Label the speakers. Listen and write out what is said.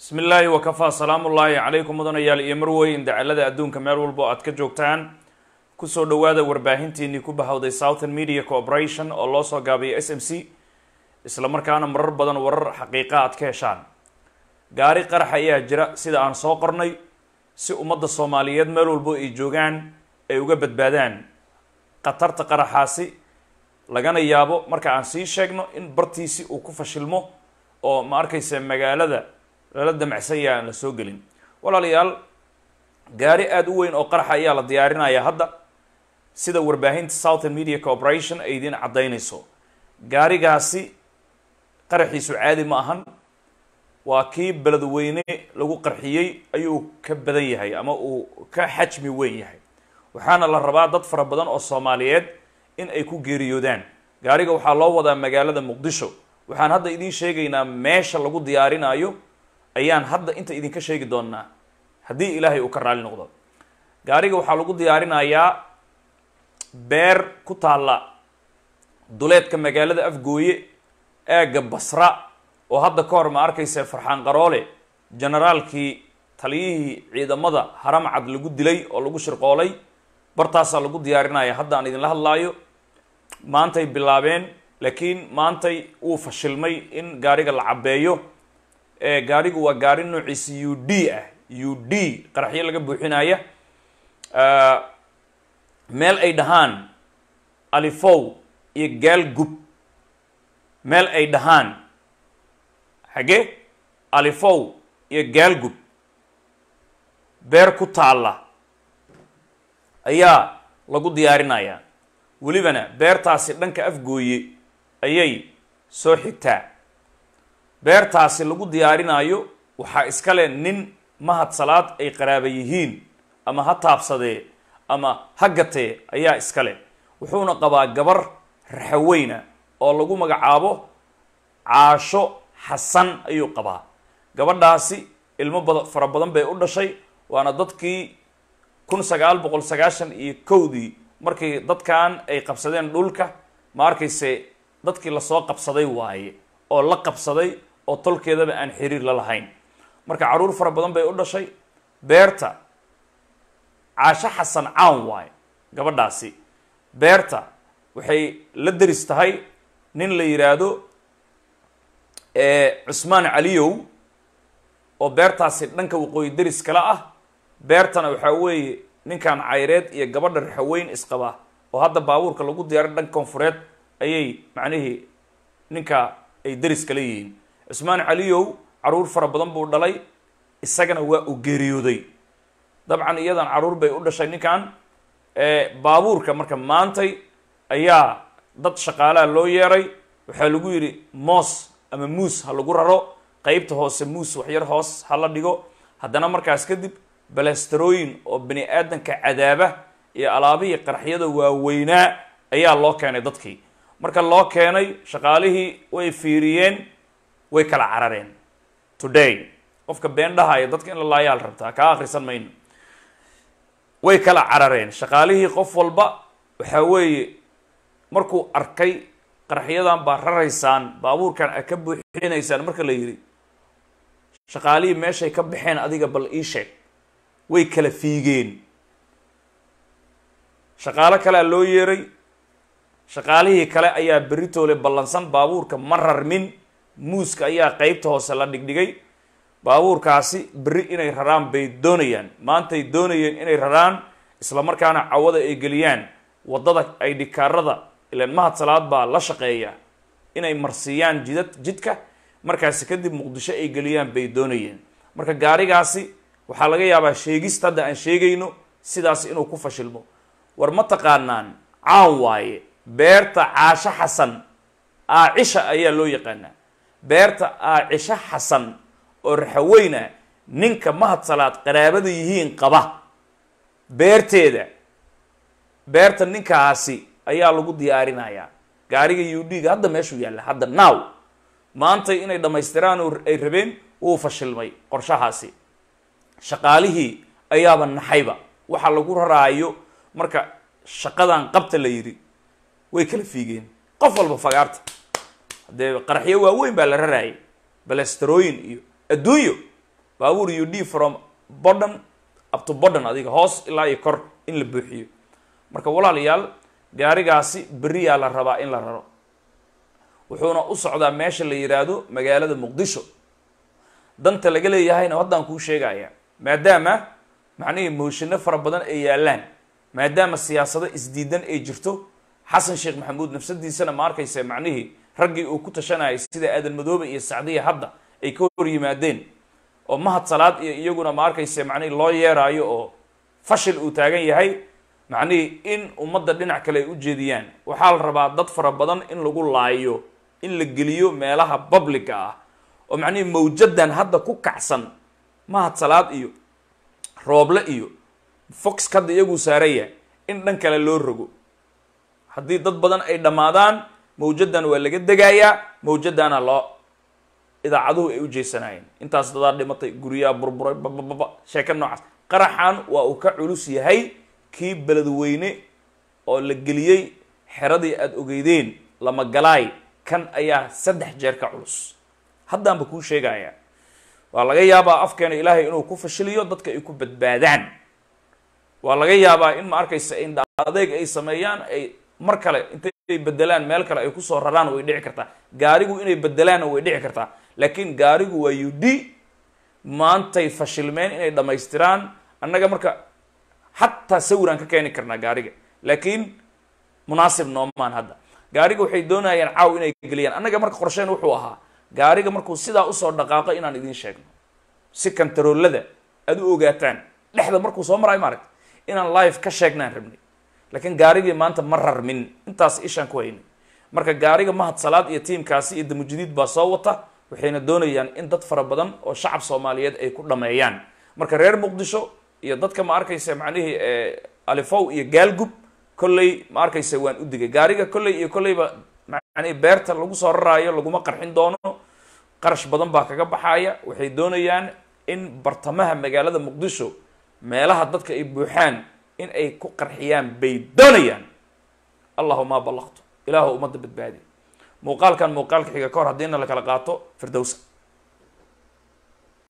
Speaker 1: bismillaahi wakafa wakafaa salaam calaykum mudanayaal iyo marweyn dacalada adduunka meel walba aad ka joogtaan kusoo dhawaada warbaahintiinii ku bahawday southern media corporation oo loo soo gaabiyay s m c isla markaana marar badan warar xaqiiqa aad ka heshaan gaari qarax ayaa jira sida aan soo qornay si ummadda soomaaliyeed meel walbo ay joogaan ay uga badbaadaan khatarta qaraxaasi lagana yaabo marka aan sii sheegno in bartiisi uu ku fashilmo oo ma arkaysa magaalada lala damcsaya aan la soo gelin walaalayaal gaari aada u weyn oo qaraxa ayaa la diyaarinayaa hadda sida warbaahinta southern media corporation ay idiin caddaynayso gaarigaasi qaraxiisu caadi ma ahan waa kii beledweyne lagu qarxiyey ayuu ka badan yahay ama uu ka xajmi weyn yahay waxaana la rabaa dad fara badan oo soomaaliyeed in ay ku geeriyoodaan gaariga waxaa loo wadaa magaalada muqdisho waxaan hadda idiin sheegaynaa meesha lagu diyaarinayo ayaan hadda inta idinka sheegi doonaa haddii ilaahay uu ka raali noqdo gaariga waxaa lagu diyaarinayaa beer ku taalla duleedka magaalada afgooye aagga basra oo hadda ka hor ma arkaysa farxaan qaroole generaalkii taliyihii ciidamada haram lagu dilay oo lagu shirqoolay bartaasaa lagu diyaarinayaa hadda aan idinla hadlaayo maantay bilaabeen laakiin maantay uu fashilmay in gaariga la cabeeyo gaarigu waa gaari noociisa u d ah u d qaraxyo laga buuxinaya meel ay dhahaan alifow iyo gaal gub meel ay dhahaan xagge alifow iyo gaal gub beer ku taalla ayaa lagu diyaarinayaa welibana beertaasi dhanka afgooye ayay soo xigtaa beertaasi lagu diyaarinaayo waxaa iska iskale nin mahad salaad ay qaraaba yihiin ama ha taabsadee ama ha gatee ayaa iska leh wuxuuna qabaa gabar raxaweyna oo lagu magacaabo caasho xasan ayuu qabaa gabadhaasi ilmo bada fara badan bay u dhashay waana dadkii kun sagaal boqol sagaashan iyo kowdii markii dadkan ay qabsadeen dhulka ma arkayse dadkii lasoo qabsaday waaye oo la qabsaday oo tolkeedaba aan xiriir la lahayn marka caruur fara badan bay u dhashay beerta caasho xasan caan waayo gabadhaasi beerta waxay la deris tahay nin la yidhaahdo cusmaan caliyow oo beertaasi dhanka waqooyi deris kala ah beertana waxaa weeye ninkan cayreed iyo gabadha raxaweyn isqaba oo hadda baabuurka lagu diyaaray dhanka koonfureed ayay macnihii ninka ay deris kala yihiin cusmaan caliyow caruur fara badan buu dhalay isagana waa u geeriyooday dabcan iyadan caruur bay u dhashay ninkan baabuurka marka maantay ayaa dad shaqaalaha loo yeeray waxaa lagu yidhi moos ama muus ha lagu raro qeybta hoose muus wax yar hoos ha la dhigo haddana markaas kadib balastarooyin oo bani aadanka cadaaba iyo alaabihii qarxyada waaweynaa ayaa loo keenay dadkii marka loo keenay shaqaalihii way fiiriyeen way kala carareen today qofka beendhaha dhahaya dadka in la laayaal rabtaa kaa akhrisan mayno way kala carareen shaqaalihii qof walba waxaa weeye markuu arkay qaraxyadan baa raraysaan baabuurkan a ka buuxinaysaan marka la yidhi shaqaalihii meeshay ka baxeen adiga bal ii sheeg way kala fiigeen shaqaalo kalea loo yeeray shaqaalihii kale ayaa beritoole ballansan baabuurka ma rarmin muuska ayaa qeybta hoose la dhigdhigay baabuurkaasi berri inay raraan bay doonayaan maantay doonayeen inay raraan isla markaana cawada ay geliyaan waddada ay dhikaarada ilaan mahad salaad baa la shaqeeya inay marsiiyaan jidad jidka markaasi kadib muqdisho ay geliyaan bay doonayeen marka gaarigaasi waxaa laga yaabaa sheegista hadda aan sheegayno sidaas inuu ku fashilmo war ma taqaanaan caan waaye beerta caasho xasan aacisha ayaa loo yaqaanaa beerta aacisho xasan oo raxaweyna ninka mahad salaad qaraabada yihiin qaba beerteeda beerta ninkaasi ayaa lagu diyaarinayaa gaariga u hadda meeshuu yaalla hadda now maantay inay dhammaystiraan oo ay rabeen wuu fashilmay qorshahaasi shaqaalihii ayaaba naxayba waxa lagu raraayo marka shaqadan qabta la yidhi way kala fiigeen qof walba fagaarta dee qaraxyo waaweyn baa la raraayay balasterooyin iyo adduunyo baabuur you d from bottom up to bottom adiga hoos ilaa iyo kor in la buuxiyo marka walaalayaal gaarigaasi beriyaa la rabaa in la raro wuxuuna u socdaa meesha la yidhaahdo magaalada muqdisho danta laga leeyahayna haddaan kuu sheegaya maadaama macnihii mooshino fara badan ay yaallaan maadaama siyaasado isdiidan ay jirto xasan sheekh maxamuud nafsadiisana ma arkaysa macnihii raggii uu ku tashanayay sida aadan madoobe iyo sacdiya hadda ay ka hor yimaadeen oo mahad salaad iyo iyaguna ma arkayse macnihii loo yeeraayo oo fashil uu taagan yahay macnihii in ummadda dhinac kale ay u jeediyaan waxaa la rabaa dad fara badan in lagu laayo in la geliyo meelaha publica ah oo macnihii mawjadan hadda ku kacsan mahad salaad iyo rooble iyo fox hadda iyaguu saaraya in dhan kale loo rogo haddii dad badan ay dhammaadaan mawjadan waa laga degayaa mawjadana loo idaacaduhu ay u jeysanaayeen intaas dadaa dhimatay guryaa burburay babababa sheeka noocaas qaraxan waa uu ka culus yahay kii beledweyne oo la geliyey xeradii aada ogeydeen lama galaay kan ayaa saddex jeer ka culus haddaanba kuu sheegayaa waa laga yaabaa afkeena ilaahay inuu ku fashiliyo dadka ay ku badbaadaan waa laga yaabaa in ma arkaysa in adeeg ay sameeyaan ay mar kale inay bedelaan meel kale ay kusoo raraan way dhici kartaa gaarigu inay bedelaanna way dhici kartaa laakiin gaarigu waa yudhi maantay fashilmeen inay dhammaystiraan annaga marka xataa sawiraan ka keeni karnaa gaariga laakiin munaasib noomaan hadda gaariga waxay doonayaan caaw inay geliyaan annaga marka qorsheen wuxuu ahaa gaariga markuu sidaa usoo dhaqaaqo inaan idiin sheegno si kantaroollada aad u ogaataan dhexda markuu soo maraayo maaragta inaan live ka sheegnaan rabnay laakiin gaarigii maanta ma rarmin intaas ishaan ku hayna marka gaariga mahad salaad iyo tiimkaasi iyo damujdiid baa soo wata waxayna doonayaan in dad fara badan oo shacab soomaaliyeed ay ku dhameeyaan marka reer muqdisho iyo dadka ma arkaysa macnihii eh, alifow iyo gaalgub kolley ma arkaysa waan u digay gaariga kolley iyo kolleyba macnihii beerta lagu soo raraayo laguma qarxin doono qarash badan baa kaga baxaaya waxay doonayaan in bartamaha magaalada muqdisho meelaha dadka ay buuxaan in ay ku qarxiyaan bay doonayaan allahuma ballaqtu ilaahu ummadda badbaadi muuqaalkan muuqaalka xiga kahor haddii haddiina la kala qaato firdowsa